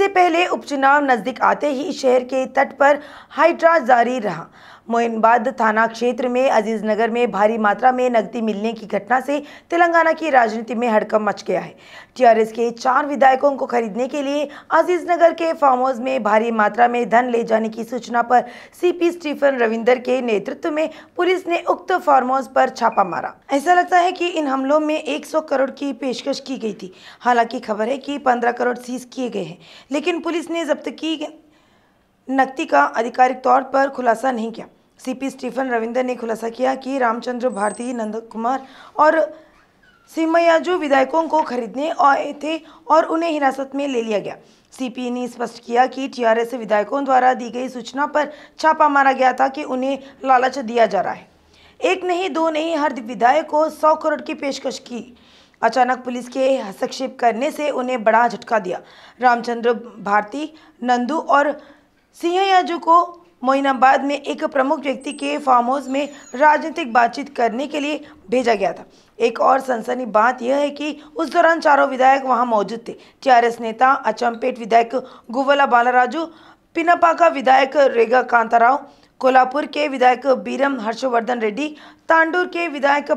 इससे पहले उपचुनाव नज़दीक आते ही शहर के तट पर हाइड्रा जारी रहा मोइनबाद थाना क्षेत्र में अजीज नगर में भारी मात्रा में नकदी मिलने की घटना से तेलंगाना की राजनीति में हड़कम मच गया है टीआरएस के चार विधायकों को खरीदने के लिए अजीज नगर के फार्म हाउस में भारी मात्रा में धन ले जाने की सूचना पर सीपी स्टीफन रविंदर के नेतृत्व में पुलिस ने उक्त फार्म हाउस पर छापा मारा ऐसा लगता है कि इन हमलों में एक करोड़ की पेशकश की गई थी हालांकि खबर है कि पंद्रह करोड़ सीज किए गए हैं लेकिन पुलिस ने जब्त की नकदी का आधिकारिक तौर पर खुलासा नहीं किया सीपी स्टीफन रविंदर ने खुलासा किया कि रामचंद्र भारती नंद कुमार और जो विधायकों को खरीदने आए थे और उन्हें हिरासत में ले लिया गया सीपी ने स्पष्ट किया कि टीआरएस विधायकों द्वारा दी गई सूचना पर छापा मारा गया था कि उन्हें लालच दिया जा रहा है एक नहीं दो नहीं हर विधायक को सौ करोड़ की पेशकश की अचानक पुलिस के हस्तक्षेप करने से उन्हें बड़ा झटका दिया रामचंद्र भारती नंदू और सिंह याजू को मोइनाबाद में एक प्रमुख व्यक्ति के फार्म हाउस में राजनीतिक बातचीत करने के लिए भेजा गया था एक और सनसनी बात यह है कि उस दौरान चारों विधायक वहां मौजूद थे टीआरएस नेता अचमपेट विधायक गुवला बालाराजू पिनपा का विधायक रेगा कांताराव कोल्हापुर के विधायक बीरम हर्षवर्धन रेड्डी तांडूर के विधायक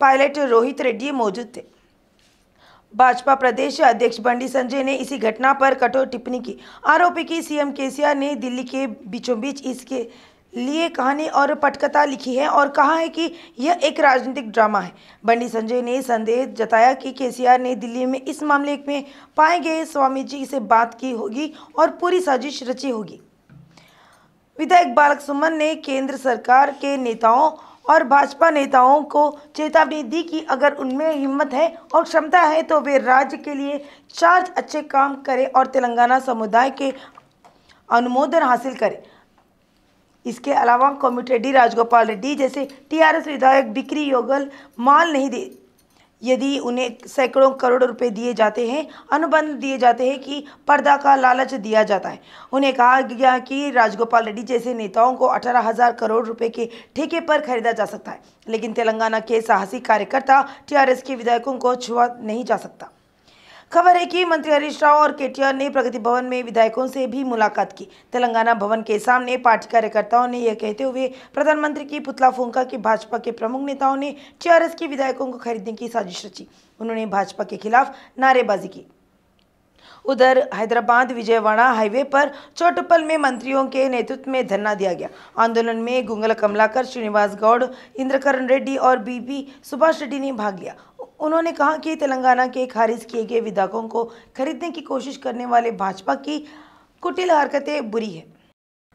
पायलट रोहित रेड्डी मौजूद थे भाजपा प्रदेश अध्यक्ष बंडी संजय ने इसी घटना पर कठोर टिप्पणी की आरोप की सीएम केसीआर ने दिल्ली के बीचों बीच इसके लिए कहानी और पटकथा लिखी है और कहा है कि यह एक राजनीतिक ड्रामा है बंडी संजय ने संदेह जताया कि केसीआर ने दिल्ली में इस मामले में पाए गए स्वामी जी से बात की होगी और पूरी साजिश रची होगी विधायक बालक सुमन ने केंद्र सरकार के नेताओं और भाजपा नेताओं को चेतावनी दी कि अगर उनमें हिम्मत है और क्षमता है तो वे राज्य के लिए चार अच्छे काम करें और तेलंगाना समुदाय के अनुमोदन हासिल करें इसके अलावा कॉमिटेडी राजगोपाल रेड्डी जैसे टीआरएस विधायक बिक्री योगल माल नहीं दे यदि उन्हें सैकड़ों करोड़ रुपए दिए जाते हैं अनुबंध दिए जाते हैं कि पर्दा का लालच दिया जाता है उन्हें कहा गया कि राजगोपाल रेड्डी जैसे नेताओं को अठारह हजार करोड़ रुपए के ठेके पर खरीदा जा सकता है लेकिन तेलंगाना के साहसी कार्यकर्ता टीआरएस के विधायकों को छुआ नहीं जा सकता खबर है कि मंत्री हरीश राव और केटीआर ने प्रगति भवन में विधायकों से भी मुलाकात की तेलंगाना भवन के सामने पार्टी कार्यकर्ताओं ने यह कहते हुए प्रधानमंत्री की पुतला फूंका कि भाजपा के प्रमुख नेताओं ने टीआरएस के विधायकों को खरीदने की साजिश रची उन्होंने भाजपा के खिलाफ नारेबाजी की उधर हैदराबाद विजयवाड़ा हाईवे पर चोटपल में मंत्रियों के नेतृत्व में धरना दिया गया आंदोलन में गुंगल कमलाकर श्रीनिवास गौड़ इंद्रकरण रेड्डी और बीपी सुभाष रेड्डी ने भाग लिया उन्होंने कहा कि तेलंगाना के खारिज किए गए विधायकों को खरीदने की कोशिश करने वाले भाजपा की कुटिल हरकतें बुरी है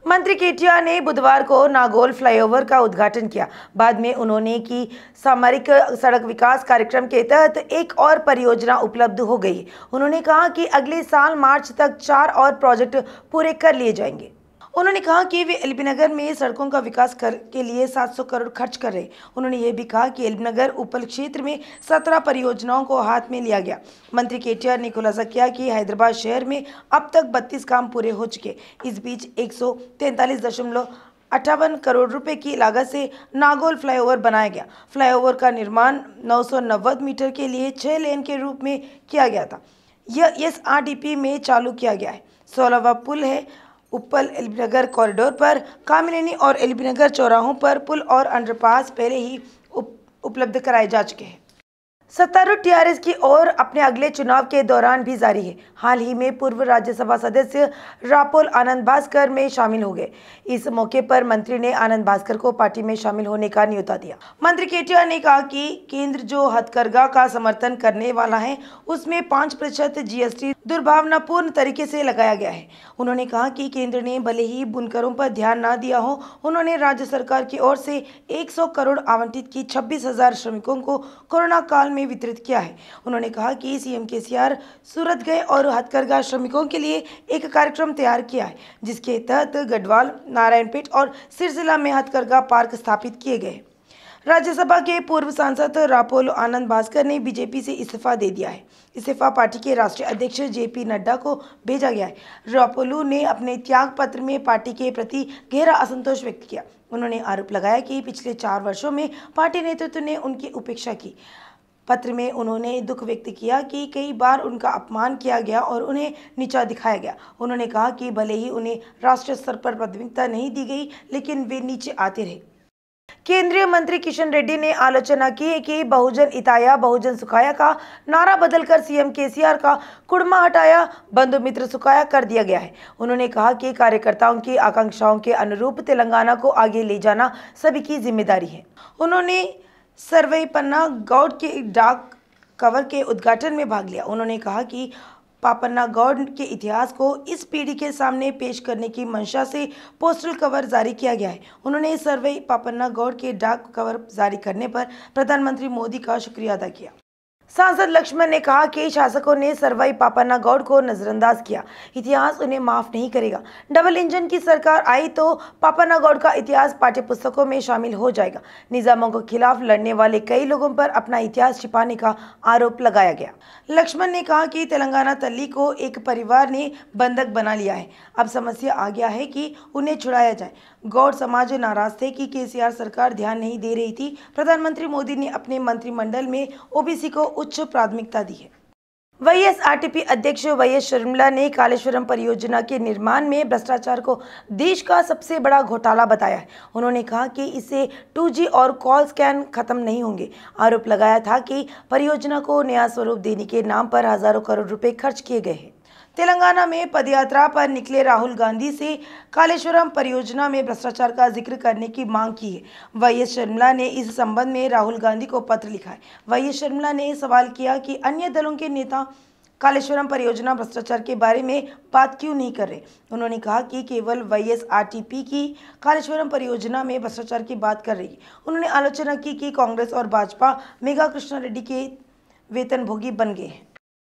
मंत्री केटिया ने बुधवार को नागोल फ्लाईओवर का उद्घाटन किया बाद में उन्होंने की सामरिक सड़क विकास कार्यक्रम के तहत एक और परियोजना उपलब्ध हो गई उन्होंने कहा कि अगले साल मार्च तक चार और प्रोजेक्ट पूरे कर लिए जाएंगे उन्होंने कहा कि वे एल नगर में सड़कों का विकास कर के लिए 700 करोड़ खर्च कर रहे उन्होंने ये भी कहा कि एल नगर उपल क्षेत्र में 17 परियोजनाओं को हाथ में लिया गया मंत्री के टी आर ने खुलासा किया कि हैदराबाद शहर में अब तक बत्तीस काम पूरे हो चुके इस बीच एक अट्ठावन करोड़ रुपए की लागत से नागोल फ्लाईओवर बनाया गया फ्लाईओवर का निर्माण नौ मीटर के लिए छः लेन के रूप में किया गया था यह एस में चालू किया गया है सोलहवा पुल है उपल एलबी नगर कॉरिडोर पर कामिलनी और एलबी नगर चौराहों पर पुल और अंडरपास पहले ही उप, उपलब्ध कराए जा चुके हैं सत्तारूढ़ टीआरएस की ओर अपने अगले चुनाव के दौरान भी जारी है हाल ही में पूर्व राज्यसभा सदस्य रापोल आनंद भास्कर में शामिल हो गए इस मौके पर मंत्री ने आनंद भास्कर को पार्टी में शामिल होने का न्योता दिया मंत्री केटिया ने कहा कि केंद्र जो हथकरघा का समर्थन करने वाला है उसमें पाँच प्रतिशत जीएसटी दुर्भावनापूर्ण तरीके से लगाया गया है उन्होंने कहा कि केंद्र ने भले ही बुनकरों पर ध्यान न दिया हो उन्होंने राज्य सरकार की ओर से एक करोड़ आवंटित की छब्बीस श्रमिकों को कोरोना काल में में वितरित किया है उन्होंने कहा कि सीएम केसीआर सूरत गए और हथकरघा श्रमिकों के लिए एक कार्यक्रम तैयार किया है जिसके तहत गढ़वाल नारायणपेट और सिरसिला में हथकरघा पार्क स्थापित किए गए राज्यसभा के पूर्व सांसद रापोल आनंद भास्कर ने बीजेपी से इस्तीफा दे दिया है इस्तीफा पार्टी के राष्ट्रीय अध्यक्ष जेपी नड्डा को भेजा गया है रापोलो ने अपने त्याग पत्र में पार्टी के प्रति गहरा असंतोष व्यक्त किया उन्होंने आरोप लगाया कि पिछले चार वर्षों में पार्टी नेतृत्व ने उनकी उपेक्षा की पत्र में उन्होंने दुख व्यक्त किया कि कई बार उनका अपमान किया गया और उन्हें नीचा दिखाया गया उन्होंने कहा कि भले ही उन्हें राष्ट्रीय स्तर पर प्राथमिकता नहीं दी गई लेकिन वे नीचे आते रहे केंद्रीय मंत्री किशन रेड्डी ने आलोचना की कि बहुजन इताया बहुजन सुखाया का नारा बदलकर सीएम केसीआर का कुड़मा हटाया बंधु मित्र सुखाया कर दिया गया है उन्होंने कहा कि कार्यकर्ताओं की आकांक्षाओं के अनुरूप तेलंगाना को आगे ले जाना सभी की जिम्मेदारी है उन्होंने पन्ना गौड़ के डाक कवर के उद्घाटन में भाग लिया उन्होंने कहा कि पापन्ना गौड़ के इतिहास को इस पीढ़ी के सामने पेश करने की मंशा से पोस्टल कवर जारी किया गया है उन्होंने सर्वे पापन्ना गौड़ के डाक कवर जारी करने पर प्रधानमंत्री मोदी का शुक्रिया अदा किया सांसद लक्ष्मण ने कहा कि शासकों ने सरवाई पापाना गौड़ को नजरअंदाज किया इतिहास उन्हें माफ नहीं करेगा डबल इंजन की सरकार आई तो पापाना गौड़ का इतिहास पाठ्य पुस्तकों में शामिल हो जाएगा निजामों के खिलाफ लड़ने वाले कई लोगों पर अपना इतिहास छिपाने का आरोप लगाया गया लक्ष्मण ने कहा कि तेलंगाना तल्ली को एक परिवार ने बंधक बना लिया है अब समस्या आ गया है कि उन्हें छुड़ाया जाए गौर समाज नाराज थे कि केसीआर सरकार ध्यान नहीं दे रही थी प्रधानमंत्री मोदी ने अपने मंत्रिमंडल में ओबीसी को उच्च प्राथमिकता दी है वही एसआरटीपी अध्यक्ष वाई एस शर्मिला ने कालेश्वरम परियोजना के निर्माण में भ्रष्टाचार को देश का सबसे बड़ा घोटाला बताया है उन्होंने कहा कि इससे 2G और कॉल स्कैन खत्म नहीं होंगे आरोप लगाया था कि परियोजना को नया स्वरूप देने के नाम पर हजारों करोड़ रुपए खर्च किए गए हैं तेलंगाना में पदयात्रा पर निकले राहुल गांधी से कालेश्वरम परियोजना में भ्रष्टाचार का जिक्र करने की मांग की है वाई एस ने इस संबंध में राहुल गांधी को पत्र लिखा है वाई एस ने सवाल किया कि अन्य दलों के नेता कालेश्वरम परियोजना भ्रष्टाचार के बारे में बात क्यों नहीं कर रहे उन्होंने कहा कि केवल वाईएसआरटीपी की कालेश्वरम परियोजना में भ्रष्टाचार की बात कर रही है उन्होंने आलोचना की कि कांग्रेस और भाजपा मेघा कृष्णा रेड्डी के वेतनभोगी बन गए हैं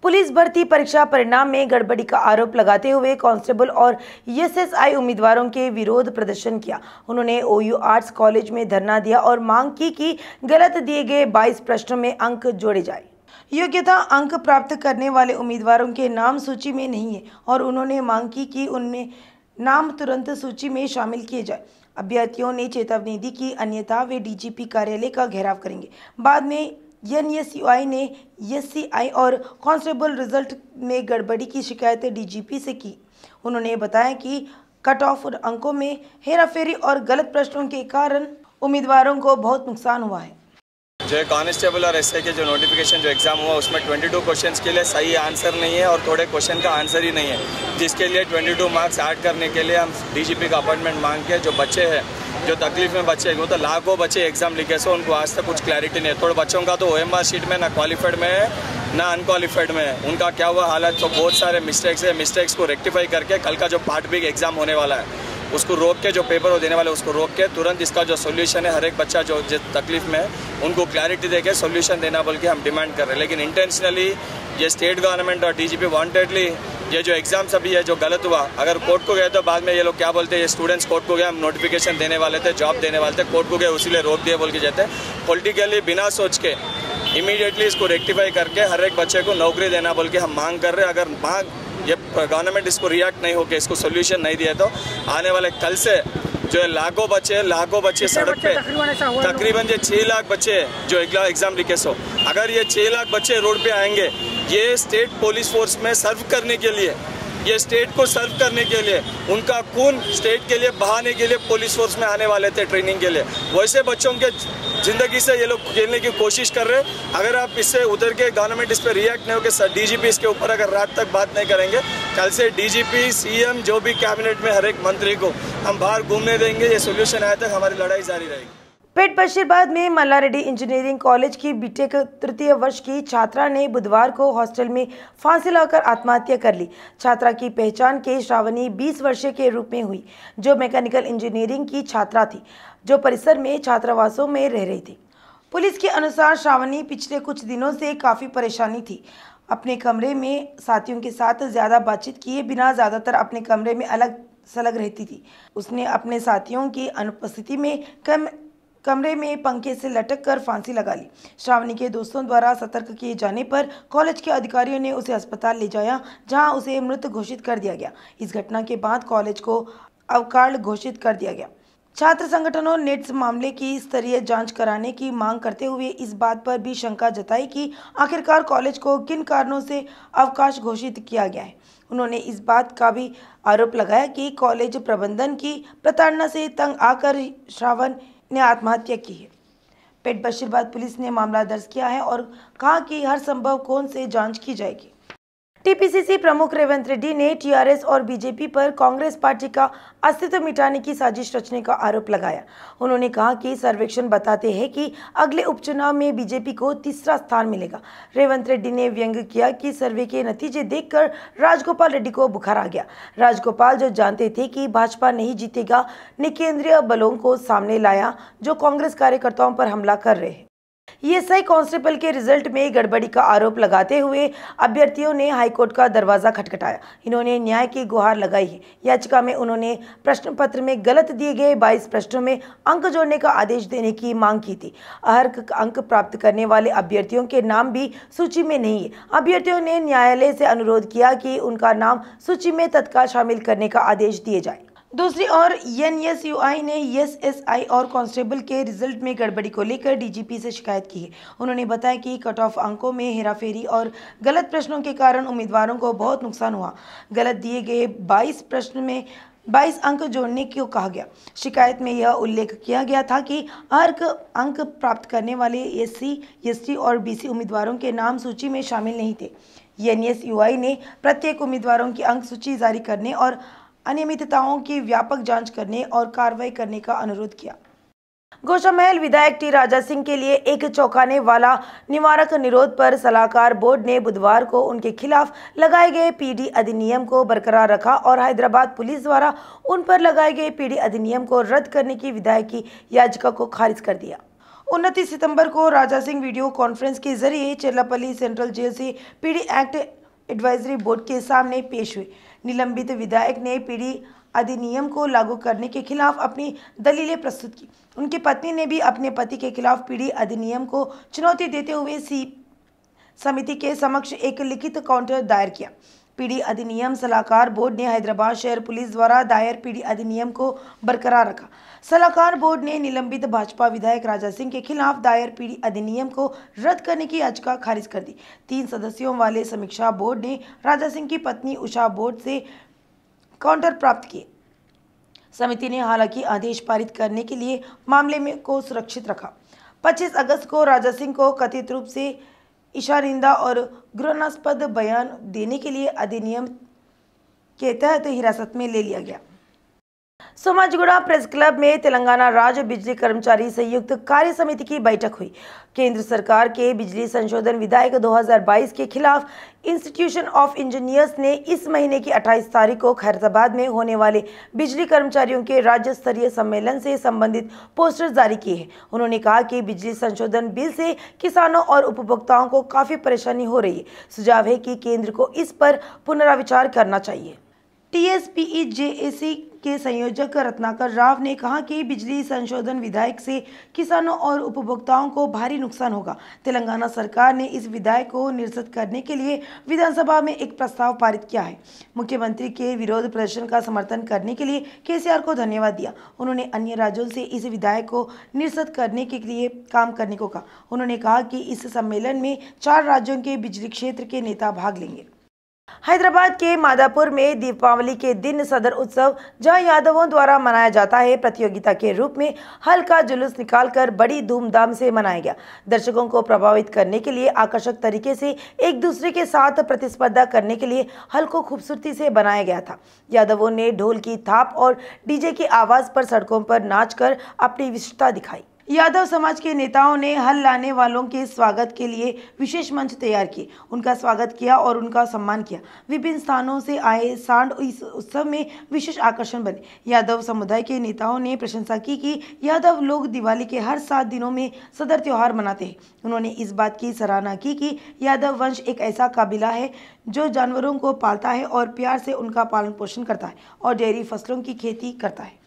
पुलिस भर्ती परीक्षा परिणाम में गड़बड़ी का आरोप लगाते हुए कांस्टेबल और ईएसएसआई e उम्मीदवारों के विरोध प्रदर्शन किया उन्होंने ओयू आर्ट्स कॉलेज में धरना दिया और मांग की कि गलत दिए गए 22 प्रश्नों में अंक जोड़े जाए योग्यता अंक प्राप्त करने वाले उम्मीदवारों के नाम सूची में नहीं है और उन्होंने मांग की कि उनमें नाम तुरंत सूची में शामिल किए जाए अभ्यर्थियों ने चेतावनी दी कि अन्यथा वे डीजीपी कार्यालय का घेराव करेंगे बाद में आई ने आई और कांस्टेबल रिजल्ट में गड़बड़ी की शिकायतें डीजीपी से की उन्होंने बताया कि कट ऑफ अंकों में हेराफेरी और गलत प्रश्नों के कारण उम्मीदवारों को बहुत नुकसान हुआ है जो कॉन्स्टेबल और एसआई के जो नोटिफिकेशन जो एग्ज़ाम हुआ उसमें 22 क्वेश्चन के लिए सही आंसर नहीं है और थोड़े क्वेश्चन का आंसर ही नहीं है जिसके लिए 22 मार्क्स ऐड करने के लिए हम डीजीपी का अपॉइंटमेंट मांग के जो बच्चे हैं जो तकलीफ में बच्चे वो तो लाखों बच्चे एग्जाम लिखे सो उनको आज तक कुछ क्लैरिटी नहीं है थोड़े बच्चों का तो ओ एम शीट में ना क्वालिफाइड में है ना अनकालीफाइड में है उनका क्या हुआ हालत तो बहुत सारे मिस्टेक्स है मिस्टेक्स को रेक्टिफाई करके कल का जो पार्ट बी एग्जाम होने वाला है उसको रोक के जो पेपर वो देने वाले उसको रोक के तुरंत इसका जो सोल्यूशन है हर एक बच्चा जो जिस तकलीफ में है उनको क्लैरिटी दे के सोल्यूशन देना बोल के हम डिमांड कर रहे हैं लेकिन इंटेंशनली ये स्टेट गवर्नमेंट और डीजीपी वांटेडली ये जो एग्ज़ाम सभी है जो गलत हुआ अगर कोर्ट को गए तो बाद में ये लोग क्या बोलते हैं ये स्टूडेंट्स कोर्ट को गए हम नोटिफिकेशन देने वाले थे जॉब देने वाले थे कोर्ट को गए उसी रोक दिए बोल के जाते पोलिटिकली बिना सोच के इमीडिएटली इसको रेक्टिफाई करके हर एक बच्चे को नौकरी देना बोल के हम मांग कर रहे हैं अगर मांग ये गवर्नमेंट इसको रिएक्ट नहीं होके इसको सोल्यूशन नहीं दिया तो आने वाले कल से जो है लाखों बच्चे लाखों बच्चे सड़क पे तकरीबन ये छः लाख बच्चे जो एग्जाम लिखे सो अगर ये छः लाख बच्चे रोड पे आएंगे ये स्टेट पुलिस फोर्स में सर्व करने के लिए ये स्टेट को सर्व करने के लिए उनका खून स्टेट के लिए बहाने के लिए पुलिस फोर्स में आने वाले थे ट्रेनिंग के लिए वैसे बच्चों के ज़िंदगी से ये लोग खेलने की कोशिश कर रहे हैं अगर आप इससे उधर के गवर्नमेंट इस पर रिएक्ट नहीं होकर डीजीपी इसके ऊपर अगर रात तक बात नहीं करेंगे कल से डीजीपी सीएम जो भी कैबिनेट में हर एक मंत्री को हम बाहर घूमने देंगे ये सोल्यूशन आया तक हमारी लड़ाई जारी रहेगी पेट बशीरबाद में मल्लारेड्डी इंजीनियरिंग कॉलेज की बीटेक तृतीय वर्ष की छात्रा ने बुधवार को हॉस्टल में फांसी लगाकर आत्महत्या कर ली छात्रा की पहचान के श्रावणी 20 वर्ष के रूप में हुई जो मैकेनिकल इंजीनियरिंग की छात्रा थी जो परिसर में छात्रावासों में रह रही थी पुलिस के अनुसार श्रावणी पिछले कुछ दिनों से काफ़ी परेशानी थी अपने कमरे में साथियों के साथ ज़्यादा बातचीत किए बिना ज़्यादातर अपने कमरे में अलग सलग रहती थी उसने अपने साथियों की अनुपस्थिति में कम कमरे में पंखे से लटक कर फांसी लगा ली श्रावणी के दोस्तों द्वारा सतर्क किए जाने पर कॉलेज के अधिकारियों ने उसे अस्पताल ले जाया जहां उसे मृत घोषित कर दिया गया इस घटना के बाद कॉलेज को अवकाल घोषित कर दिया गया छात्र संगठनों ने मामले की स्तरीय जांच कराने की मांग करते हुए इस बात पर भी शंका जताई कि आखिरकार कॉलेज को किन कारणों से अवकाश घोषित किया गया है उन्होंने इस बात का भी आरोप लगाया कि कॉलेज प्रबंधन की प्रताड़ना से तंग आकर श्रावण ने आत्महत्या की है पेट बशीरबाद पुलिस ने मामला दर्ज किया है और कहा कि हर संभव कौन से जांच की जाएगी टीपीसीसी प्रमुख रेवंत रेड्डी ने टीआरएस और बीजेपी पर कांग्रेस पार्टी का अस्तित्व मिटाने की साजिश रचने का आरोप लगाया उन्होंने कहा कि सर्वेक्षण बताते हैं कि अगले उपचुनाव में बीजेपी को तीसरा स्थान मिलेगा रेवंत रेड्डी ने व्यंग किया कि सर्वे के नतीजे देखकर राजगोपाल रेड्डी को बुखार आ गया राजगोपाल जो जानते थे कि भाजपा नहीं जीतेगा ने केंद्रीय बलों को सामने लाया जो कांग्रेस कार्यकर्ताओं पर हमला कर रहे हैं ईएसआई कांस्टेबल के रिजल्ट में गड़बड़ी का आरोप लगाते हुए अभ्यर्थियों ने हाईकोर्ट का दरवाज़ा खटखटाया इन्होंने न्याय की गुहार लगाई है याचिका में उन्होंने प्रश्न पत्र में गलत दिए गए 22 प्रश्नों में अंक जोड़ने का आदेश देने की मांग की थी अहर अंक प्राप्त करने वाले अभ्यर्थियों के नाम भी सूची में नहीं है अभ्यर्थियों ने न्यायालय से अनुरोध किया कि उनका नाम सूची में तत्काल शामिल करने का आदेश दिए जाए दूसरी ओर एन एस यू आई ने एस एस आई और कांस्टेबल के रिजल्ट में गड़बड़ी को लेकर डीजीपी से शिकायत की है उन्होंने बताया कि कट ऑफ अंकों में हेराफेरी और गलत प्रश्नों के कारण उम्मीदवारों को बहुत नुकसान हुआ गलत दिए गए 22 प्रश्न में 22 अंक जोड़ने को कहा गया शिकायत में यह उल्लेख किया गया था कि अर्क अंक प्राप्त करने वाले एस सी और बी उम्मीदवारों के नाम सूची में शामिल नहीं थे एन ने प्रत्येक उम्मीदवारों की अंक सूची जारी करने और अनियमितताओं की व्यापक जांच करने और कार्रवाई करने का अनुरोध किया गोशा महल विधायक टी राजा सिंह के लिए एक चौंकाने वाला निवारक निरोध पर सलाहकार बोर्ड ने बुधवार को उनके खिलाफ लगाए गए पीडी अधिनियम को बरकरार रखा और हैदराबाद पुलिस द्वारा उन पर लगाए गए पीडी अधिनियम को रद्द करने की विधायक की याचिका को खारिज कर दिया उनतीस सितंबर को राजा सिंह वीडियो कॉन्फ्रेंस के जरिए चेल्लापल्ली सेंट्रल जेल से पीडी एक्ट एडवाइजरी बोर्ड के सामने पेश हुए निलंबित विधायक ने पीढ़ी अधिनियम को लागू करने के खिलाफ अपनी दलीलें प्रस्तुत की उनकी पत्नी ने भी अपने पति के खिलाफ पीढ़ी अधिनियम को चुनौती देते हुए सी समिति के समक्ष एक लिखित काउंटर दायर किया पीडी अधिनियम सलाहकार बोर्ड ने हैदराबाद शहर पुलिस द्वारा दायर पीडी अधिनियम को बरकरार रखा सलाहकार बोर्ड ने निलंबित भाजपा विधायक राजा सिंह के खिलाफ दायर पीडी अधिनियम को रद्द करने की याचिका खारिज कर दी तीन सदस्यों वाले समीक्षा बोर्ड ने राजा सिंह की पत्नी उषा बोर्ड से काउंटर प्राप्त किए समिति ने हालांकि आदेश पारित करने के लिए मामले में को सुरक्षित रखा 25 अगस्त को राजा सिंह को कथित रूप से इशारिंदा और घृणास्पद बयान देने के लिए अधिनियम के तहत हिरासत में ले लिया गया सोमाजगुड़ा प्रेस क्लब में तेलंगाना राज्य बिजली कर्मचारी संयुक्त कार्य समिति की बैठक हुई केंद्र सरकार के बिजली संशोधन विधायक 2022 के खिलाफ इंस्टीट्यूशन ऑफ इंजीनियर्स ने इस महीने की 28 तारीख को खैरताबाद में होने वाले बिजली कर्मचारियों के राज्य स्तरीय सम्मेलन से संबंधित पोस्टर जारी किए हैं उन्होंने कहा कि बिजली संशोधन बिल से किसानों और उपभोक्ताओं को काफ़ी परेशानी हो रही है सुझाव है कि केंद्र को इस पर पुनर्विचार करना चाहिए टीएसपीईजेएसी के संयोजक रत्नाकर राव ने कहा कि बिजली संशोधन विधायक से किसानों और उपभोक्ताओं को भारी नुकसान होगा तेलंगाना सरकार ने इस विधायक को निरस्त करने के लिए विधानसभा में एक प्रस्ताव पारित किया है मुख्यमंत्री के विरोध प्रदर्शन का समर्थन करने के लिए केसीआर को धन्यवाद दिया उन्होंने अन्य राज्यों से इस विधायक को निरस्त करने के लिए काम करने को कहा उन्होंने कहा कि इस सम्मेलन में चार राज्यों के बिजली क्षेत्र के नेता भाग लेंगे हैदराबाद के मादापुर में दीपावली के दिन सदर उत्सव जहां यादवों द्वारा मनाया जाता है प्रतियोगिता के रूप में हल्का जुलूस निकालकर बड़ी धूमधाम से मनाया गया दर्शकों को प्रभावित करने के लिए आकर्षक तरीके से एक दूसरे के साथ प्रतिस्पर्धा करने के लिए हल को खूबसूरती से बनाया गया था यादवों ने ढोल की थाप और डीजे की आवाज़ पर सड़कों पर नाच कर अपनी विशिष्टता दिखाई यादव समाज के नेताओं ने हल लाने वालों के स्वागत के लिए विशेष मंच तैयार किए उनका स्वागत किया और उनका सम्मान किया विभिन्न स्थानों से आए सांड इस उत्सव में विशेष आकर्षण बने यादव समुदाय के नेताओं ने प्रशंसा की कि यादव लोग दिवाली के हर सात दिनों में सदर त्यौहार मनाते हैं उन्होंने इस बात की सराहना की कि यादव वंश एक ऐसा काबिला है जो जानवरों को पालता है और प्यार से उनका पालन पोषण करता है और डेयरी फसलों की खेती करता है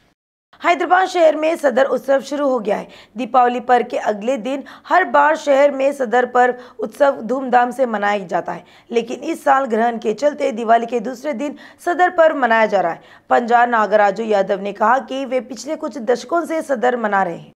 हैदराबाद शहर में सदर उत्सव शुरू हो गया है दीपावली पर्व के अगले दिन हर बार शहर में सदर पर्व उत्सव धूमधाम से मनाया जाता है लेकिन इस साल ग्रहण के चलते दिवाली के दूसरे दिन सदर पर्व मनाया जा रहा है पंजाब नागराजू यादव ने कहा कि वे पिछले कुछ दशकों से सदर मना रहे हैं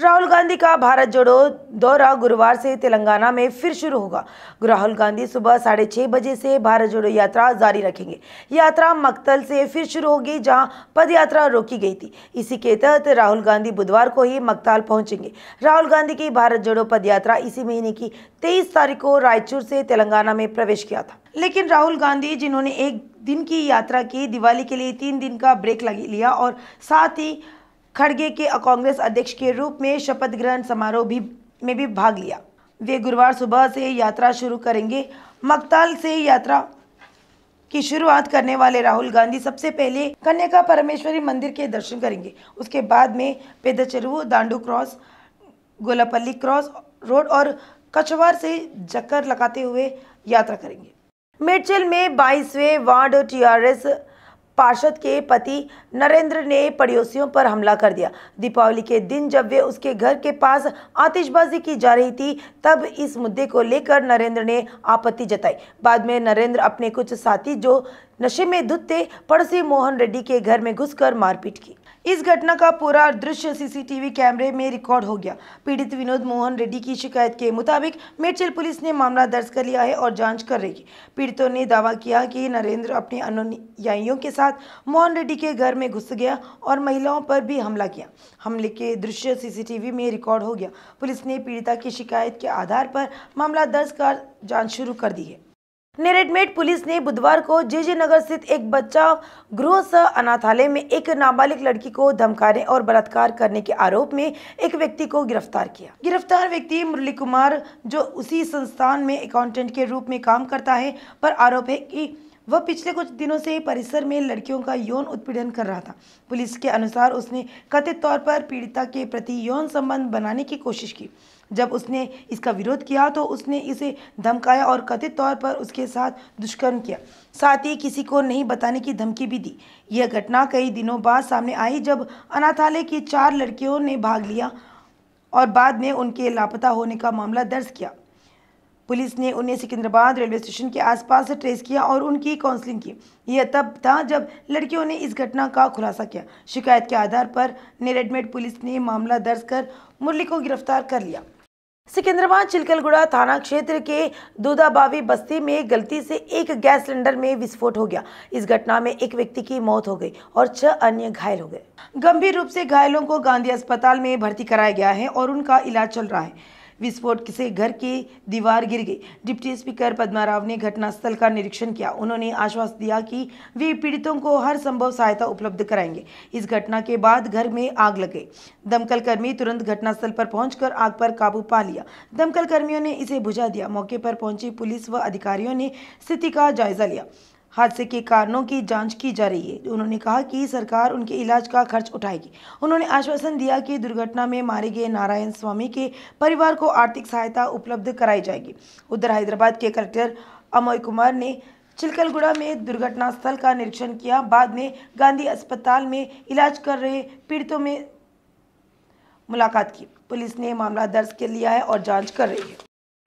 राहुल गांधी का भारत जोड़ो दौरा गुरुवार से तेलंगाना में फिर शुरू होगा राहुल गांधी सुबह साढ़े छः बजे से भारत जोड़ो यात्रा जारी रखेंगे यात्रा मक्तल से फिर शुरू होगी जहां पद यात्रा रोकी गई थी इसी के तहत राहुल गांधी बुधवार को ही मक्ताल पहुंचेंगे राहुल गांधी की भारत जोड़ो पद यात्रा इसी महीने की तेईस तारीख को रायचूर से तेलंगाना में प्रवेश किया था लेकिन राहुल गांधी जिन्होंने एक दिन की यात्रा की दिवाली के लिए तीन दिन का ब्रेक लिया और साथ ही खड़गे के कांग्रेस अध्यक्ष के रूप में शपथ ग्रहण समारोह भी में भी भाग लिया वे गुरुवार सुबह से यात्रा शुरू करेंगे मकताल से यात्रा की शुरुआत करने वाले राहुल गांधी सबसे पहले कन्या परमेश्वरी मंदिर के दर्शन करेंगे उसके बाद में पेदचर दांडू क्रॉस गोलापल्ली क्रॉस रोड और कछवार से चक्कर लगाते हुए यात्रा करेंगे मेडचल में बाईसवे वार्ड टीआरएस पार्षद के पति नरेंद्र ने पड़ोसियों पर हमला कर दिया दीपावली के दिन जब वे उसके घर के पास आतिशबाजी की जा रही थी तब इस मुद्दे को लेकर नरेंद्र ने आपत्ति जताई बाद में नरेंद्र अपने कुछ साथी जो नशे में धुत थे पड़ोसी मोहन रेड्डी के घर में घुसकर मारपीट की इस घटना का पूरा दृश्य सीसीटीवी कैमरे में रिकॉर्ड हो गया पीड़ित विनोद मोहन रेड्डी की शिकायत के मुताबिक मेडचल पुलिस ने मामला दर्ज कर लिया है और जांच कर रही है पीड़ितों ने दावा किया कि नरेंद्र अपने अनुयायियों के साथ मोहन रेड्डी के घर में घुस गया और महिलाओं पर भी हमला किया हमले के दृश्य सीसीटीवी में रिकॉर्ड हो गया पुलिस ने पीड़िता की शिकायत के आधार पर मामला दर्ज कर जाँच शुरू कर दी है नेरेडमेट पुलिस ने बुधवार को जे नगर स्थित एक बच्चा गृह सह अनाथालय में एक नाबालिग लड़की को धमकाने और बलात्कार करने के आरोप में एक व्यक्ति को गिरफ्तार किया गिरफ्तार व्यक्ति मुरली कुमार जो उसी संस्थान में अकाउंटेंट के रूप में काम करता है पर आरोप है की वह पिछले कुछ दिनों से परिसर में लड़कियों का यौन उत्पीड़न कर रहा था पुलिस के अनुसार उसने कथित तौर पर पीड़िता के प्रति यौन संबंध बनाने की कोशिश की जब उसने इसका विरोध किया तो उसने इसे धमकाया और कथित तौर पर उसके साथ दुष्कर्म किया साथ ही किसी को नहीं बताने की धमकी भी दी यह घटना कई दिनों बाद सामने आई जब अनाथालय की चार लड़कियों ने भाग लिया और बाद में उनके लापता होने का मामला दर्ज किया पुलिस ने उन्हें सिकंदराबाद रेलवे स्टेशन के आसपास से ट्रेस किया और उनकी काउंसलिंग की यह तब था जब लड़कियों ने इस घटना का खुलासा किया शिकायत के आधार पर नेरेडमेड पुलिस ने मामला दर्ज कर मुरली को गिरफ्तार कर लिया सिकंदराबाद चिलकलगुड़ा थाना क्षेत्र के दूधाबावी बस्ती में गलती से एक गैस सिलेंडर में विस्फोट हो गया इस घटना में एक व्यक्ति की मौत हो गई और छह अन्य घायल हो गए गंभीर रूप से घायलों को गांधी अस्पताल में भर्ती कराया गया है और उनका इलाज चल रहा है विस्फोट से घर की दीवार गिर गई डिप्टी स्पीकर पद्मा राव ने घटनास्थल का निरीक्षण किया उन्होंने आश्वास दिया कि वे पीड़ितों को हर संभव सहायता उपलब्ध कराएंगे इस घटना के बाद घर में आग लग गई दमकल कर्मी तुरंत घटनास्थल पर पहुंचकर आग पर काबू पा लिया दमकल कर्मियों ने इसे बुझा दिया मौके पर पहुंची पुलिस व अधिकारियों ने स्थिति का जायजा लिया हादसे के कारणों की जांच की जा रही है उन्होंने कहा कि सरकार उनके इलाज का खर्च उठाएगी उन्होंने आश्वासन दिया कि दुर्घटना में मारे गए नारायण स्वामी के परिवार को आर्थिक सहायता उपलब्ध कराई जाएगी उधर हैदराबाद के कलेक्टर अमोय कुमार ने चिलकलगुड़ा में दुर्घटना स्थल का निरीक्षण किया बाद में गांधी अस्पताल में इलाज कर रहे पीड़ितों में मुलाकात की पुलिस ने मामला दर्ज कर लिया है और जांच कर रही है